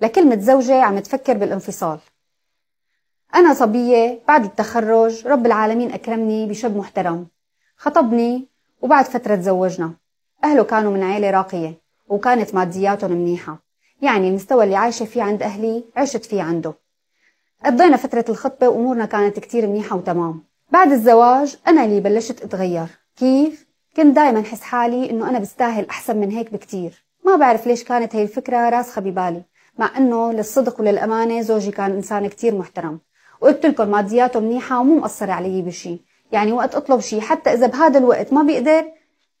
لكلمة زوجة عم تفكر بالانفصال أنا صبية بعد التخرج رب العالمين أكرمني بشاب محترم خطبني وبعد فترة تزوجنا أهله كانوا من عائلة راقية وكانت مادياتهم منيحة يعني المستوى اللي عايشة فيه عند أهلي عشت فيه عنده قضينا فترة الخطبة وأمورنا كانت كتير منيحة وتمام بعد الزواج أنا اللي بلشت أتغير كيف؟ كنت دايما أحس حالي إنه أنا بستاهل أحسن من هيك بكتير ما بعرف ليش كانت هي الفكرة راسخة ببالي مع انه للصدق وللامانه زوجي كان انسان كثير محترم وقلت لكم مادياته منيحه ومو مقصره علي بشي يعني وقت اطلب شيء حتى اذا بهذا الوقت ما بيقدر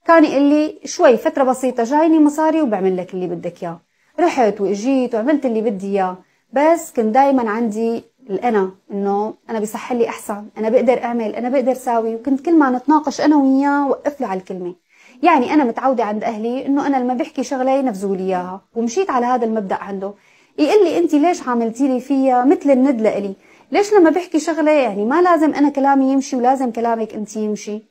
كان يقول لي شوي فتره بسيطه جايني مصاري وبعمل لك اللي بدك اياه رحت واجيت وعملت اللي بدي اياه بس كنت دائما عندي الانا انه انا بيصح لي احسن انا بقدر اعمل انا بقدر ساوي وكنت كل ما نتناقش انا وياه وقف له على الكلمه يعني انا متعوده عند اهلي انه انا لما بحكي شغله ينفذوا لي اياها ومشيت على هذا المبدا عنده يقول لي انت ليش عملتي لي فيها مثل الند لإلي ليش لما بحكي شغله يعني ما لازم انا كلامي يمشي ولازم كلامك انت يمشي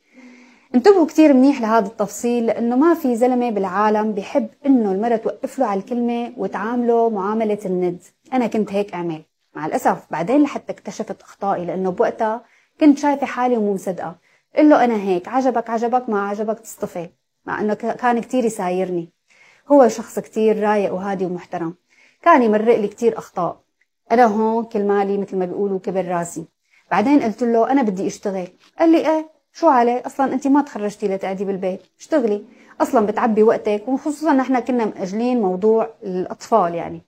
انتبهوا كثير منيح لهذا التفصيل لانه ما في زلمه بالعالم بحب انه المرة توقف له على الكلمه وتعامله معامله الند انا كنت هيك اعمل مع الاسف بعدين لحتى اكتشفت اخطائي لانه بوقتها كنت شايفه حالي ومو مصدقه قل له انا هيك عجبك عجبك ما عجبك تصطفي مع أنه كان كثير يسايرني هو شخص كثير رايق وهادي ومحترم كان يمرق لي كثير أخطاء أنا هون كل مالي مثل ما بيقولوا كبر راسي بعدين قلت له أنا بدي أشتغل قال لي إيه شو عليه أصلا أنت ما تخرجتي لتقعدي بالبيت اشتغلي أصلا بتعبي وقتك وخصوصا نحن كنا مأجلين موضوع الأطفال يعني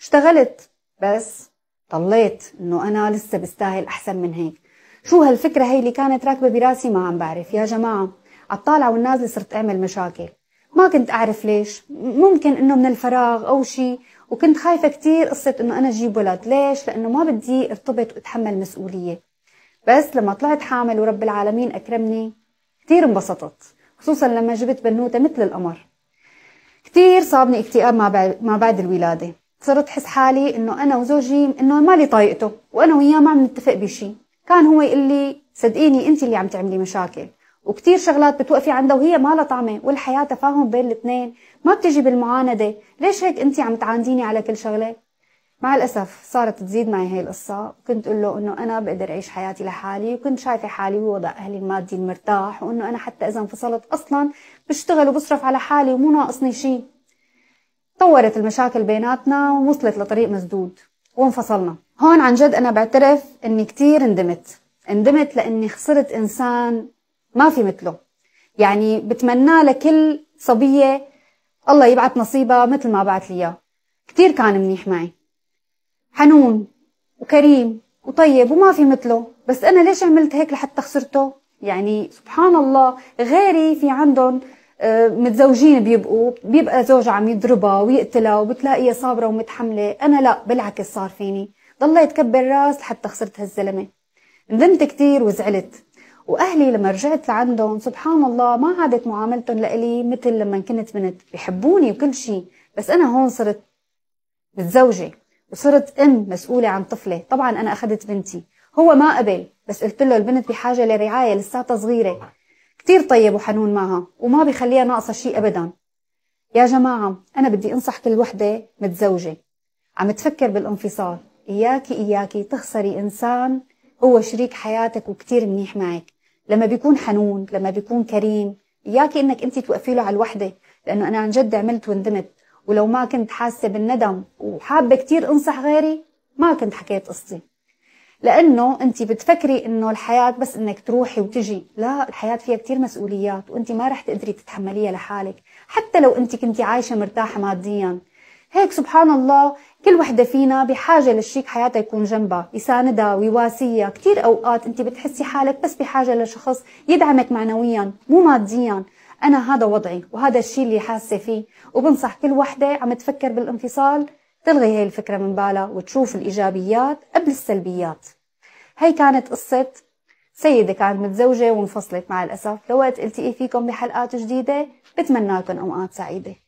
اشتغلت بس طليت انه انا لسه بستاهل احسن من هيك شو هالفكره هي اللي كانت راكبه براسي ما عم بعرف يا جماعه عالطالعة والنازلة صرت أعمل مشاكل ما كنت أعرف ليش ممكن إنه من الفراغ أو شيء وكنت خايفة كتير قصة إنه أنا أجيب ولد ليش؟ لأنه ما بدي ارتبط وأتحمل مسؤولية بس لما طلعت حامل ورب العالمين أكرمني كتير انبسطت خصوصا لما جبت بنوتة مثل القمر كتير صابني اكتئاب ما بعد الولادة صرت حس حالي انه انا وزوجي انه مالي طايقته وانا وياه ما عم نتفق بشي كان هو يقول لي صدقيني انت اللي عم تعملي مشاكل وكتير شغلات بتوقفي عندها وهي ما لها طعمه والحياه تفاهم بين الاثنين ما بتجي بالمعانده ليش هيك انت عم تعانديني على كل شغله مع الاسف صارت تزيد معي هي القصه وكنت اقول له انه انا بقدر اعيش حياتي لحالي وكنت شايفه حالي بوضع اهلي المادي المرتاح وانه انا حتى اذا انفصلت اصلا بشتغل وبصرف على حالي ومو ناقصني شيء طورت المشاكل بيناتنا ووصلت لطريق مسدود وانفصلنا هون عن جد انا بعترف اني كتير ندمت ندمت لاني خسرت انسان ما في مثله يعني بتمنى لكل صبية الله يبعث نصيبها مثل ما بعت لي كتير كان منيح معي حنون وكريم وطيب وما في مثله بس أنا ليش عملت هيك لحتى خسرته يعني سبحان الله غيري في عندهم آه، متزوجين بيبقوا بيبقى زوجها عم يضربها ويقتلها وبتلاقيها صابره ومتحمله انا لا بالعكس صار فيني ضليت كبر راس لحتى خسرت هالزلمه ندمت كتير وزعلت واهلي لما رجعت لعندهم سبحان الله ما عادت معاملتهم لإلي مثل لما كنت بنت بحبوني وكل شيء بس انا هون صرت متزوجه وصرت ام مسؤوله عن طفله طبعا انا اخذت بنتي هو ما قبل بس قلت له البنت بحاجه لرعايه لساتها صغيره كثير طيب وحنون معها وما بخليها ناقصه شيء ابدا يا جماعه انا بدي انصح كل وحده متزوجه عم تفكر بالانفصال اياكي اياكي تخسري انسان هو شريك حياتك وكتير منيح معك لما بيكون حنون لما بيكون كريم اياكي انك انت توقفي له على الوحده لانه انا عن جد عملت وندمت ولو ما كنت حاسه بالندم وحابه كثير انصح غيري ما كنت حكيت قصتي لانه انت بتفكري انه الحياه بس انك تروحي وتجي لا الحياه فيها كثير مسؤوليات وانت ما رح تقدري تتحمليها لحالك حتى لو انت كنتي عايشه مرتاحه ماديا هيك سبحان الله كل وحدة فينا بحاجة للشريك حياتها يكون جنبها يساندها ويواسيها كثير أوقات أنت بتحسي حالك بس بحاجة لشخص يدعمك معنويا مو ماديا أنا هذا وضعي وهذا الشيء اللي حاسة فيه وبنصح كل وحدة عم تفكر بالانفصال تلغي هي الفكرة من بالها وتشوف الإيجابيات قبل السلبيات هي كانت قصة سيدة كانت متزوجة وانفصلت مع الأسف لوقت التقي فيكم بحلقات جديدة بتمنى لكم أوقات سعيدة